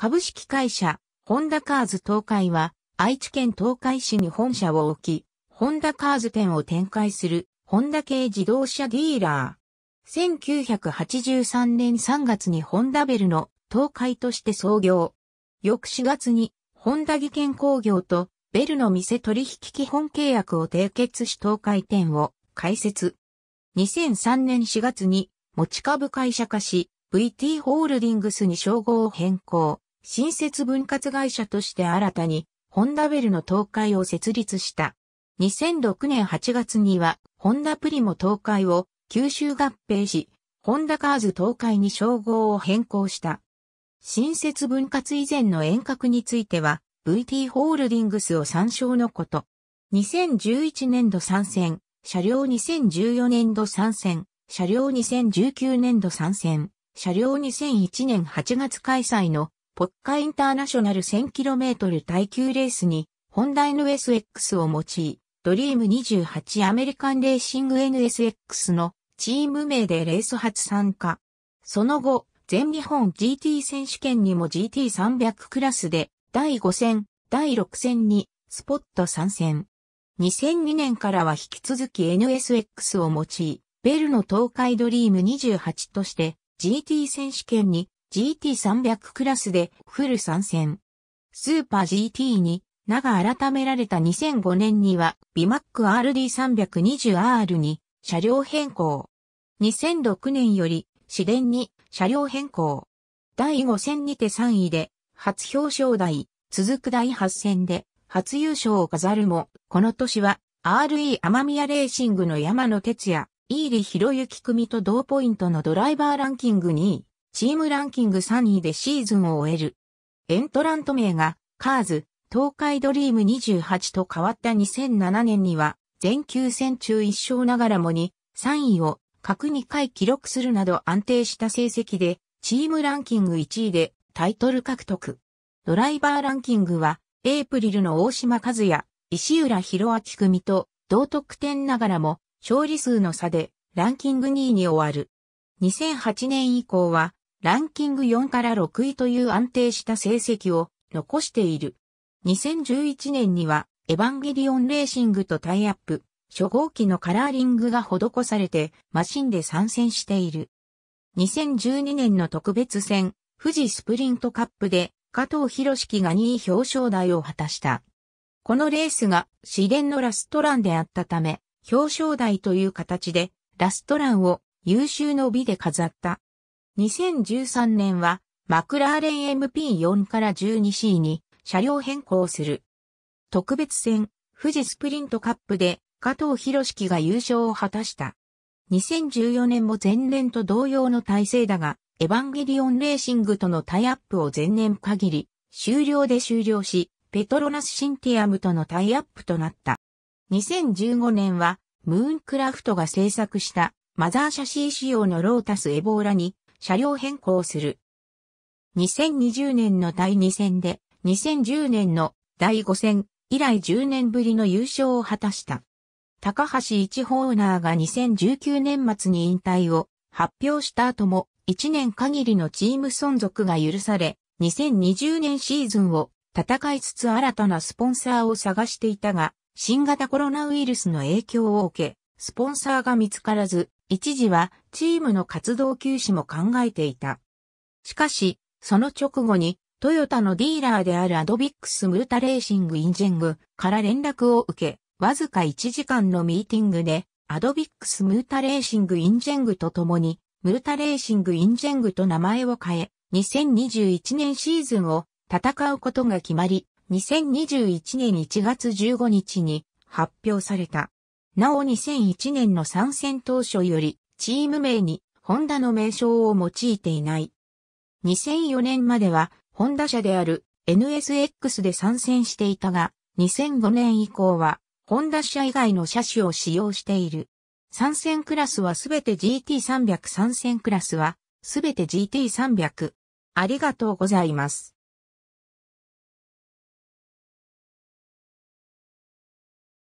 株式会社、ホンダカーズ東海は、愛知県東海市に本社を置き、ホンダカーズ店を展開する、ホンダ系自動車ディーラー。1983年3月にホンダベルの東海として創業。翌4月に、ホンダ技研工業とベルの店取引基本契約を締結し東海店を開設。2003年4月に持ち株会社化し、VT ホールディングスに称号を変更。新設分割会社として新たに、ホンダベルの東海を設立した。2006年8月には、ホンダプリモ東海を九州合併し、ホンダカーズ東海に称号を変更した。新設分割以前の遠隔については、VT ホールディングスを参照のこと。2011年度参戦、車両2014年度参戦、車両2019年度参戦、車両2001年8月開催のポッカインターナショナル 1000km 耐久レースに、ホンダ NSX を用い、ドリーム28アメリカンレーシング NSX のチーム名でレース初参加。その後、全日本 GT 選手権にも GT300 クラスで第5戦、第6戦にスポット参戦。2002年からは引き続き NSX を用い、ベルの東海ドリーム28として GT 選手権に GT300 クラスでフル参戦。スーパー GT に名が改められた2005年には BMAC RD320R に車両変更。2006年より市電に車両変更。第5戦にて3位で初表彰台、続く第8戦で初優勝を飾るも、この年は RE 天宮レーシングの山野哲也、イーリ博之組と同ポイントのドライバーランキング2位。チームランキング3位でシーズンを終える。エントラント名が、カーズ、東海ドリーム28と変わった2007年には、全球戦中1勝ながらもに、3位を各2回記録するなど安定した成績で、チームランキング1位でタイトル獲得。ドライバーランキングは、エイプリルの大島和也、石浦博明組と同得点ながらも勝利数の差でランキング2位に終わる。2008年以降はランキング4から6位という安定した成績を残している。2011年にはエヴァンゲリオンレーシングとタイアップ、初号機のカラーリングが施されてマシンで参戦している。2012年の特別戦、富士スプリントカップで加藤博樹が2位表彰台を果たした。このレースが試練のラストランであったため、表彰台という形でラストランを優秀の美で飾った。2013年は、マクラーレン MP4 から 12C に車両変更する。特別戦、富士スプリントカップで加藤博樹が優勝を果たした。2014年も前年と同様の体制だが、エヴァンゲリオンレーシングとのタイアップを前年限り、終了で終了し、ペトロナスシンティアムとのタイアップとなった。2015年は、ムーンクラフトが制作したマザーシャシー仕様のロータスエボーラに車両変更する。2020年の第2戦で、2010年の第5戦以来10年ぶりの優勝を果たした。高橋一ホーナーが2019年末に引退を発表した後も1年限りのチーム存続が許され、2020年シーズンを戦いつつ新たなスポンサーを探していたが、新型コロナウイルスの影響を受け、スポンサーが見つからず、一時はチームの活動休止も考えていた。しかし、その直後に、トヨタのディーラーであるアドビックス・ムータレーシング・インジェングから連絡を受け、わずか1時間のミーティングで、アドビックス・ムータレーシング・インジェングと共に、ムータレーシング・インジェングと名前を変え、2021年シーズンを戦うことが決まり、2021年1月15日に発表された。なお2001年の参戦当初より、チーム名に、ホンダの名称を用いていない。2004年までは、ホンダ社である NSX で参戦していたが、2005年以降は、ホンダ社以外の車種を使用している。参戦クラスはすべて GT300 参戦クラスは、すべて GT300。ありがとうございます。